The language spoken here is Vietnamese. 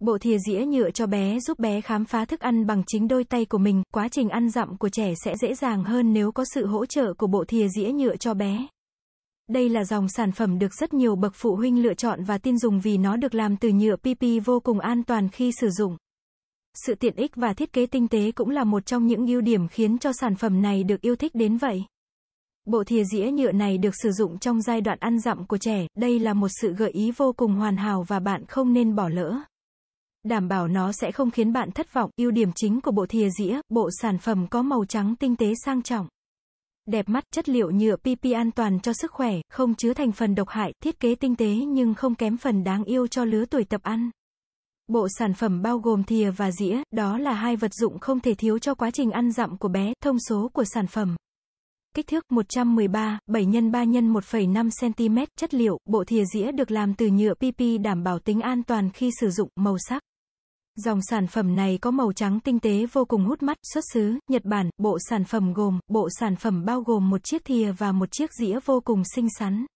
Bộ thìa dĩa nhựa cho bé giúp bé khám phá thức ăn bằng chính đôi tay của mình, quá trình ăn dặm của trẻ sẽ dễ dàng hơn nếu có sự hỗ trợ của bộ thìa dĩa nhựa cho bé. Đây là dòng sản phẩm được rất nhiều bậc phụ huynh lựa chọn và tin dùng vì nó được làm từ nhựa PP vô cùng an toàn khi sử dụng. Sự tiện ích và thiết kế tinh tế cũng là một trong những ưu điểm khiến cho sản phẩm này được yêu thích đến vậy. Bộ thìa dĩa nhựa này được sử dụng trong giai đoạn ăn dặm của trẻ, đây là một sự gợi ý vô cùng hoàn hảo và bạn không nên bỏ lỡ đảm bảo nó sẽ không khiến bạn thất vọng. Ưu điểm chính của bộ thìa dĩa, bộ sản phẩm có màu trắng tinh tế sang trọng. Đẹp mắt, chất liệu nhựa PP an toàn cho sức khỏe, không chứa thành phần độc hại, thiết kế tinh tế nhưng không kém phần đáng yêu cho lứa tuổi tập ăn. Bộ sản phẩm bao gồm thìa và dĩa, đó là hai vật dụng không thể thiếu cho quá trình ăn dặm của bé, thông số của sản phẩm. Kích thước 113, 7 x 3 x 1,5 cm, chất liệu, bộ thìa dĩa được làm từ nhựa PP đảm bảo tính an toàn khi sử dụng, màu sắc. Dòng sản phẩm này có màu trắng tinh tế vô cùng hút mắt, xuất xứ, Nhật Bản, bộ sản phẩm gồm, bộ sản phẩm bao gồm một chiếc thìa và một chiếc dĩa vô cùng xinh xắn.